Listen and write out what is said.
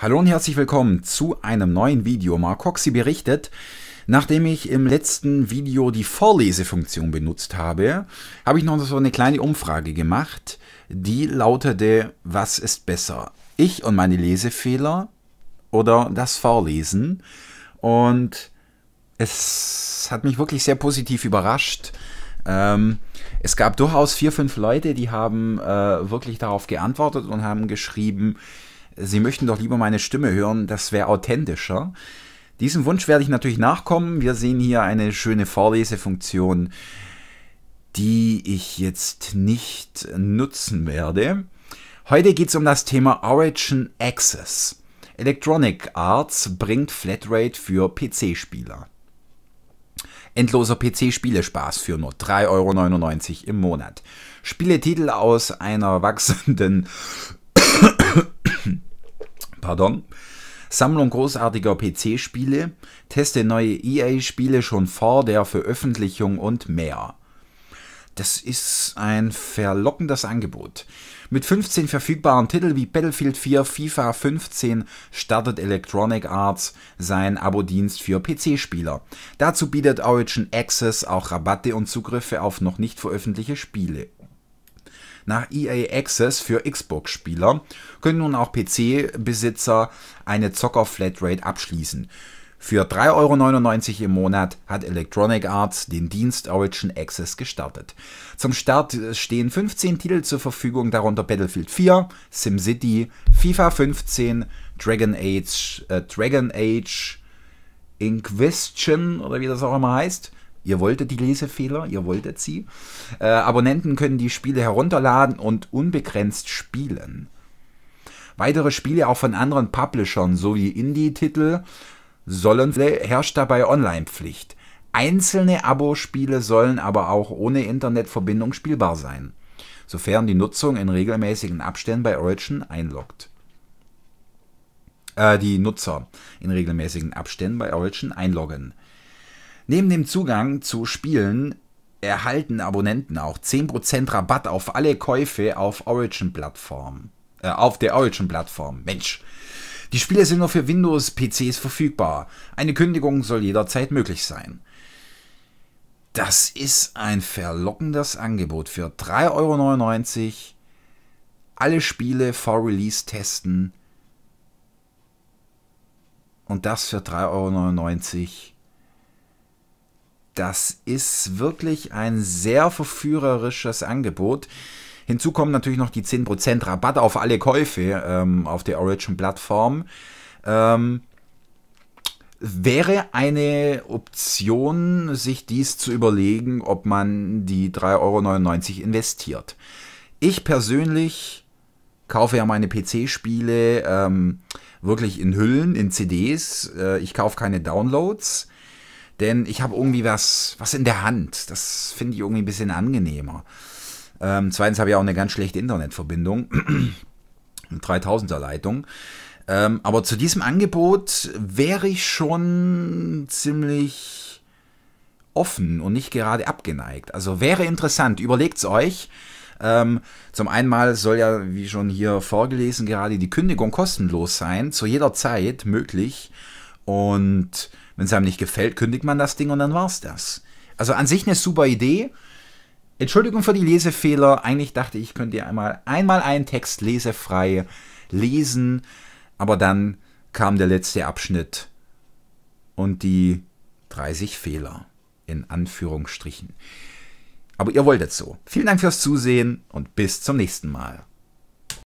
Hallo und herzlich willkommen zu einem neuen Video. Marcoxi berichtet, nachdem ich im letzten Video die Vorlesefunktion benutzt habe, habe ich noch so eine kleine Umfrage gemacht, die lautete, was ist besser? Ich und meine Lesefehler oder das Vorlesen? Und es hat mich wirklich sehr positiv überrascht. Ähm, es gab durchaus vier, fünf Leute, die haben äh, wirklich darauf geantwortet und haben geschrieben, Sie möchten doch lieber meine Stimme hören, das wäre authentischer. Diesem Wunsch werde ich natürlich nachkommen. Wir sehen hier eine schöne Vorlesefunktion, die ich jetzt nicht nutzen werde. Heute geht es um das Thema Origin Access. Electronic Arts bringt Flatrate für PC-Spieler. Endloser PC-Spielespaß für nur 3,99 Euro im Monat. Spieletitel aus einer wachsenden pardon, Sammlung großartiger PC-Spiele, teste neue EA-Spiele schon vor der Veröffentlichung und mehr. Das ist ein verlockendes Angebot. Mit 15 verfügbaren Titeln wie Battlefield 4, FIFA 15 startet Electronic Arts seinen Abo-Dienst für PC-Spieler. Dazu bietet Origin Access auch Rabatte und Zugriffe auf noch nicht veröffentlichte Spiele nach EA Access für Xbox-Spieler können nun auch PC-Besitzer eine Zocker-Flatrate abschließen. Für 3,99 Euro im Monat hat Electronic Arts den Dienst Origin Access gestartet. Zum Start stehen 15 Titel zur Verfügung, darunter Battlefield 4, SimCity, FIFA 15, Dragon Age, äh, Dragon Age Inquisition oder wie das auch immer heißt, Ihr wolltet die Lesefehler, ihr wolltet sie. Äh, Abonnenten können die Spiele herunterladen und unbegrenzt spielen. Weitere Spiele auch von anderen Publishern sowie Indie-Titel sollen herrscht dabei Online-Pflicht. Einzelne Abospiele sollen aber auch ohne Internetverbindung spielbar sein, sofern die Nutzung in regelmäßigen Abständen bei Origin einloggt. Äh, die Nutzer in regelmäßigen Abständen bei Origin einloggen. Neben dem Zugang zu Spielen erhalten Abonnenten auch 10% Rabatt auf alle Käufe auf Origin-Plattformen. Äh, auf der Origin-Plattform. Mensch. Die Spiele sind nur für Windows-PCs verfügbar. Eine Kündigung soll jederzeit möglich sein. Das ist ein verlockendes Angebot für 3,99 Euro. Alle Spiele vor Release testen. Und das für 3,99 Euro das ist wirklich ein sehr verführerisches Angebot. Hinzu kommen natürlich noch die 10% Rabatt auf alle Käufe ähm, auf der Origin-Plattform. Ähm, wäre eine Option, sich dies zu überlegen, ob man die 3,99 Euro investiert. Ich persönlich kaufe ja meine PC-Spiele ähm, wirklich in Hüllen, in CDs. Äh, ich kaufe keine Downloads. Denn ich habe irgendwie was, was in der Hand. Das finde ich irgendwie ein bisschen angenehmer. Ähm, zweitens habe ich auch eine ganz schlechte Internetverbindung. 3000er Leitung. Ähm, aber zu diesem Angebot wäre ich schon ziemlich offen und nicht gerade abgeneigt. Also wäre interessant. Überlegt es euch. Ähm, zum einen mal soll ja, wie schon hier vorgelesen, gerade die Kündigung kostenlos sein, zu jeder Zeit möglich. Und wenn es einem nicht gefällt, kündigt man das Ding und dann war's das. Also an sich eine super Idee. Entschuldigung für die Lesefehler. Eigentlich dachte ich, könnt ihr einmal, einmal einen Text lesefrei lesen. Aber dann kam der letzte Abschnitt und die 30 Fehler in Anführungsstrichen. Aber ihr wolltet so. Vielen Dank fürs Zusehen und bis zum nächsten Mal.